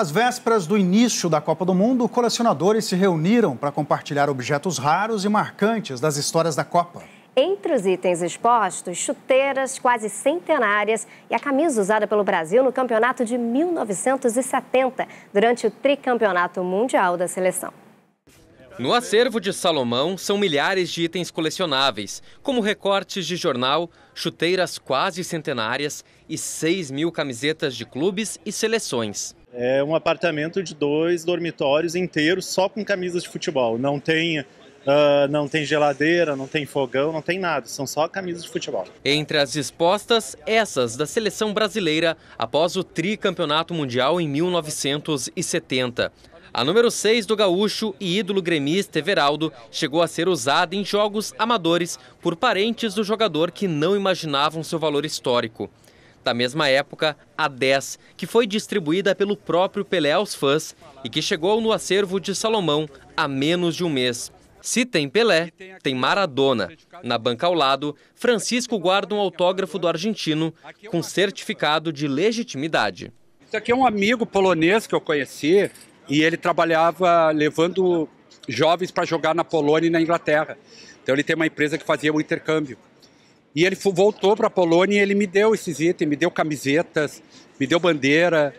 Às vésperas do início da Copa do Mundo, colecionadores se reuniram para compartilhar objetos raros e marcantes das histórias da Copa. Entre os itens expostos, chuteiras quase centenárias e a camisa usada pelo Brasil no campeonato de 1970, durante o tricampeonato mundial da seleção. No acervo de Salomão são milhares de itens colecionáveis, como recortes de jornal, chuteiras quase centenárias e 6 mil camisetas de clubes e seleções. É um apartamento de dois dormitórios inteiros só com camisas de futebol. Não tem Uh, não tem geladeira, não tem fogão, não tem nada, são só camisas de futebol. Entre as expostas, essas da seleção brasileira após o tricampeonato mundial em 1970. A número 6 do gaúcho e ídolo gremista Everaldo chegou a ser usada em jogos amadores por parentes do jogador que não imaginavam seu valor histórico da mesma época, a 10, que foi distribuída pelo próprio Pelé aos fãs e que chegou no acervo de Salomão há menos de um mês. Se tem Pelé, tem Maradona. Na banca ao lado, Francisco guarda um autógrafo do argentino com certificado de legitimidade. Isso aqui é um amigo polonês que eu conheci e ele trabalhava levando jovens para jogar na Polônia e na Inglaterra. Então ele tem uma empresa que fazia o um intercâmbio. E ele voltou para a Polônia e ele me deu esses itens, me deu camisetas, me deu bandeira.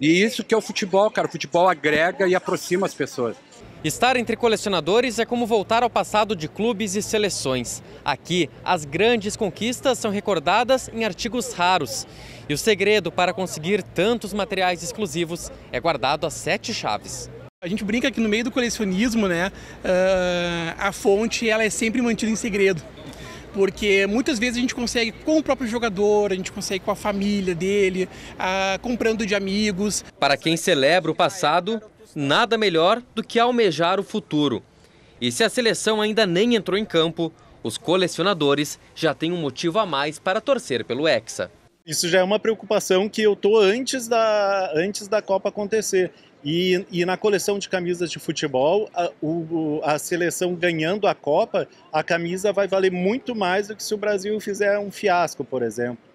E isso que é o futebol, cara. O futebol agrega e aproxima as pessoas. Estar entre colecionadores é como voltar ao passado de clubes e seleções. Aqui, as grandes conquistas são recordadas em artigos raros. E o segredo para conseguir tantos materiais exclusivos é guardado a sete chaves. A gente brinca que no meio do colecionismo, né, ah, a fonte ela é sempre mantida em segredo porque muitas vezes a gente consegue com o próprio jogador, a gente consegue com a família dele, ah, comprando de amigos. Para quem celebra o passado, nada melhor do que almejar o futuro. E se a seleção ainda nem entrou em campo, os colecionadores já têm um motivo a mais para torcer pelo Hexa. Isso já é uma preocupação que eu tô antes da, antes da Copa acontecer. E, e, na coleção de camisas de futebol, a, o, a, seleção ganhando a Copa, a camisa vai valer muito mais do que se o Brasil fizer um fiasco, por exemplo.